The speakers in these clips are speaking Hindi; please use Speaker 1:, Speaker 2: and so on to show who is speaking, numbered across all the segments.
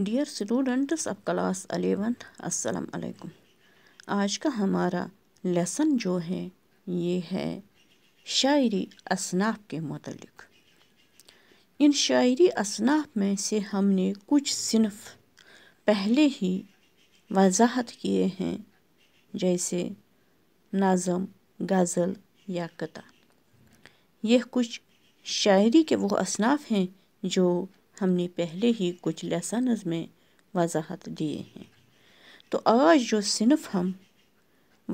Speaker 1: dear students of class eleven अस्सलाम वालेकुम आज का हमारा लेसन जो है ये है शायरी असनाफ के मतलब इन शायरी असनाफ में से हमने कुछ सिनफ पहले ही वजाहत किए हैं जैसे नाज़म गज़ल या कता यह कुछ शायरी के वो असनाफ हैं जो हमने पहले ही कुछ लहसन में वजाहत दिए हैं तो आज जो सिनफ हम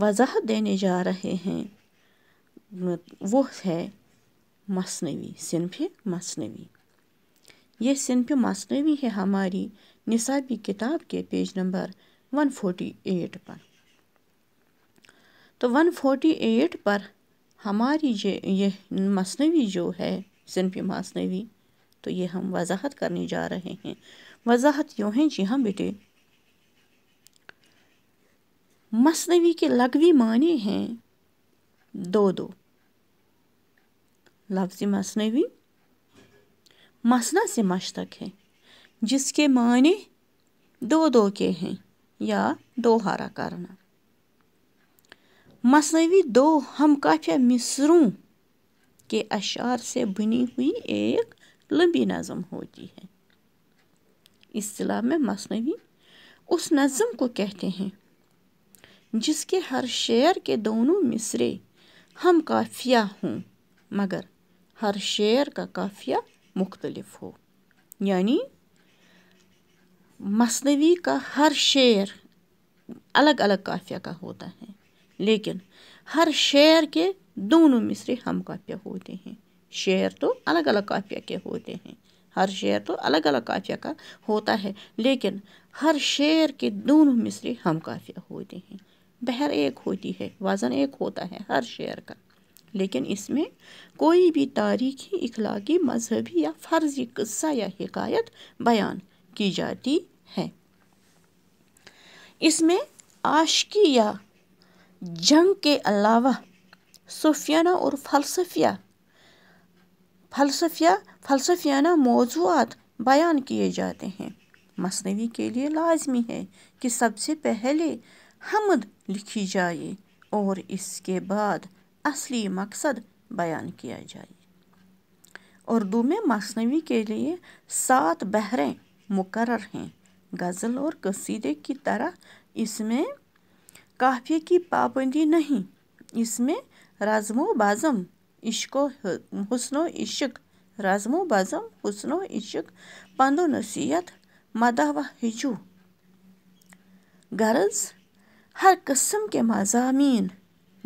Speaker 1: वजाहत देने जा रहे हैं वो है मसनवी सिनफ मसनवी ये सिनफ मसनवी है हमारी निसाबी किताब के पेज नंबर 148 पर तो 148 पर हमारी ये ये मसनवी जो है सिनफ मसनवी तो ये हम वजाहत करने जा रहे हैं वजाहत यूँ है जी हाँ बेटे मसनवी के लगवी माने हैं दो दो लफ्ज़ मसनवी मसना से मशतक है जिसके माने दो दो के हैं या दो हारा करना मसनवी दो हम काफिया मिसरों के अशार से बनी हुई एक लंबी नज़म होती है इस्लाम में मसनवी उस नज़म को कहते हैं जिसके हर शेर के दोनों मिसरे हम काफिया हों मगर हर शेर का काफिया मुख्तलफ हो यानी मसनवी का हर शेर अलग अलग काफिया का होता है लेकिन हर शेर के दोनों मिसरे हम काफिया होते हैं शेर तो अलग अलग काफ़िया के होते हैं हर शेर तो अलग अलग काफ़िया का होता है लेकिन हर शेर के दोनों मिसरे हम काफ़िया होते हैं बहर एक होती है वज़न एक होता है हर शेर का लेकिन इसमें कोई भी तारीखी इखलाकी मजहबी या फ़र्जी कस्सा या हिकायत बयान की जाती है इसमें आशकी या जंग के अलावा सूफियाना और फलसफिया फलसफिया फलसफियाना मौजूद बयान किए जाते हैं मसनवी के लिए लाजमी है कि सबसे पहले हमद लिखी जाए और इसके बाद असली मकसद बयान किया जाए उर्दू में मसनवी के लिए सात बहरें मुकर हैं गज़ल और कसीदे की तरह इसमें काफी की पाबंदी नहीं इसमें रजमो बाज़म इश्को हुसनो इश्क रज़मो बज़म हुसनो इश्क पंदो नसीहत मदा व हिजू गर्ल्स हर कस्म के मजामी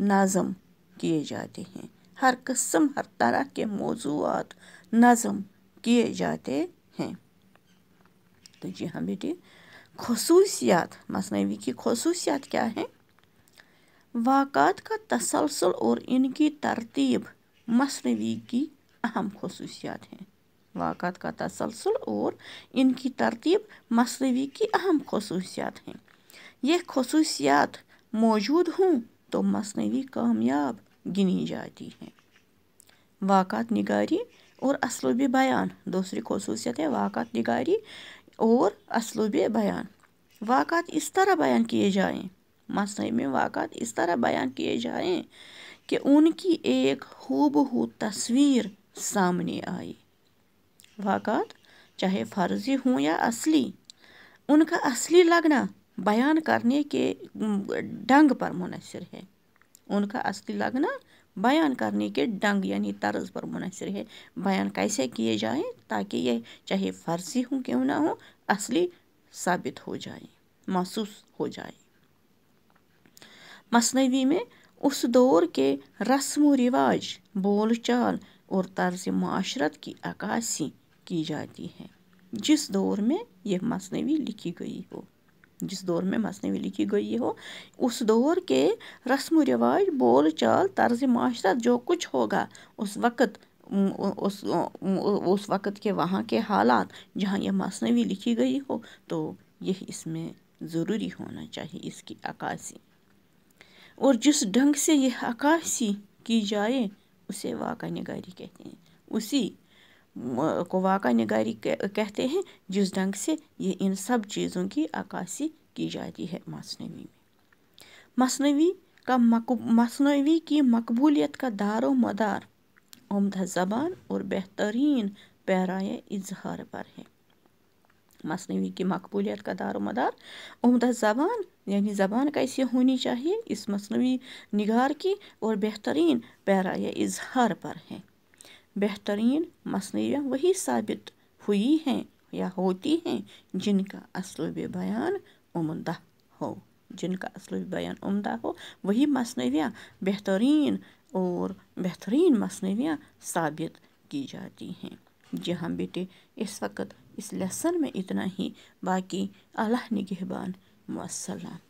Speaker 1: नाजम किए जाते हैं हर कस्म हर तरह के मौजूद नज़म किए जाते हैं तो जी हाँ बेटी खसूसियात मसनवी की खसूसियात क्या है वाक़ात का तसलसल और इनकी तरतीब मसनवी की अहम खसूसियात हैं वाक़ात का तसलसल और इनकी तरतीब मसनवी की अहम खसूसियात हैं यह खसूसियात मौजूद हों तो मसनवी कामयाब गिनी जाती हैं वाक़ात निगारी और असलूब बयान दूसरी खसूसियत है वाक़ात निगारी और असलूब बयान वाक़ात इस तरह बयान किए जाएँ मसनवी में वाक़ात इस तरह बयान किए जाएँ कि उनकी एक हूबहू तस्वीर सामने आई वाकत चाहे फ़र्जी हों या असली उनका असली लगना बयान करने के ढंग पर मुनसर है उनका असली लगना बयान करने के ढंग यानी तर्ज पर मुनसर है बयान कैसे किए जाएं ताकि ये चाहे फ़र्जी हों क्यों ना हो असली साबित हो जाए महसूस हो जाए मसनवी में उस दौर के रस्म व रिवाज बोल चाल और तर्ज माशरत की अक्सी की जाती है जिस दौर में यह मसनवी लिखी गई हो जिस दौर में मसनवी लिखी गई हो उस दौर के रस्म रिवाज बोल चाल तर्ज माशरत जो कुछ होगा उस वक़्त उस उस वक़्त के वहाँ के हालात जहाँ यह मसनवी लिखी गई हो तो यह इसमें ज़रूरी होना चाहिए इसकी अक्सी और जिस ढंग से यह अक्सी की जाए उसे वाक़ निगारी कहते हैं उसी को वाक़ निगारी कहते हैं जिस ढंग से ये इन सब चीज़ों की अक्सी की जाती है मसनवी में मसनवी का मसनवी की मकबूलियत का दारो मदार उमदा ज़बान और बेहतरीन पैराए इजहार पर है मसनवी की मकबूलियत का दार मदार उमदा ज़बान यानी ज़बान कैसे होनी चाहिए इस मसनवी निगार की और बेहतरीन पैरा या इजहार पर है बेहतरीन मसनवियाँ वही साबित हुई हैं या होती हैं जिनका असलूब बयान उमदा हो जिनका असलूब बयान उमदा हो वही मसनवियाँ बेहतरीन और बेहतरीन मसनवियाँ साबित की जाती हैं जी हाँ बेटे इस वक्त इस लेसन में इतना ही बाकी अल्लाह निगहबान मसलाम